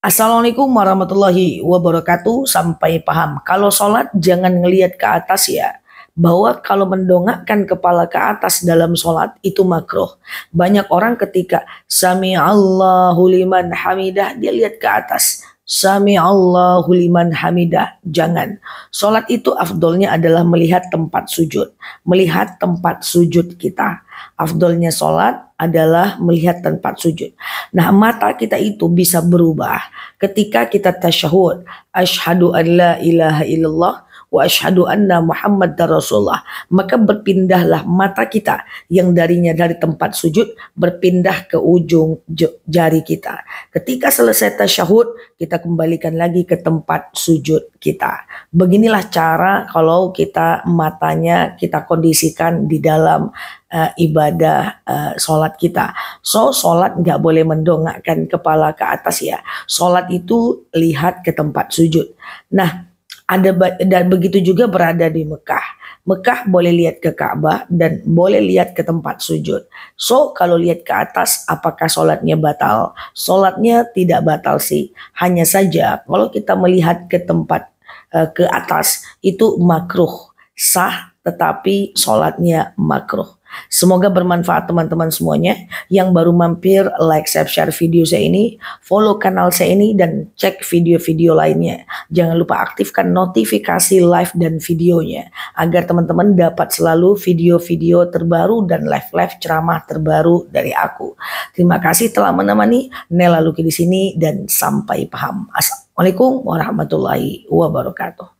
Assalamualaikum warahmatullahi wabarakatuh. Sampai paham. Kalau sholat jangan ngelihat ke atas ya. Bahwa kalau mendongakkan kepala ke atas dalam sholat itu makruh. Banyak orang ketika sami Allahu liman hamidah dia lihat ke atas. Sami Allahu liman hamidah. Jangan. Sholat itu afdolnya adalah melihat tempat sujud. Melihat tempat sujud kita afdolnya sholat adalah melihat tempat sujud. Nah mata kita itu bisa berubah ketika kita tasyahud. Ashadu an la ilaha illallah wa ashadu anna Muhammad Rasulullah. Maka berpindahlah mata kita yang darinya dari tempat sujud berpindah ke ujung jari kita. Ketika selesai tasyahud, kita kembalikan lagi ke tempat sujud kita. Beginilah cara kalau kita matanya kita kondisikan di dalam uh, ibadah uh, sholat kita. So sholat nggak boleh mendongakkan kepala ke atas ya. Sholat itu lihat ke tempat sujud. Nah ada dan begitu juga berada di Mekah. Mekah boleh lihat ke Ka'bah dan boleh lihat ke tempat sujud. So kalau lihat ke atas apakah sholatnya batal? Sholatnya tidak batal sih. Hanya saja kalau kita melihat ke tempat eh, ke atas itu makruh sah tetapi sholatnya makruh. Semoga bermanfaat teman-teman semuanya yang baru mampir like, share, share video saya ini, follow kanal saya ini dan cek video-video lainnya. Jangan lupa aktifkan notifikasi live dan videonya agar teman-teman dapat selalu video-video terbaru dan live-live ceramah terbaru dari aku. Terima kasih telah menemani Nela Luki di sini dan sampai paham. Assalamualaikum warahmatullahi wabarakatuh.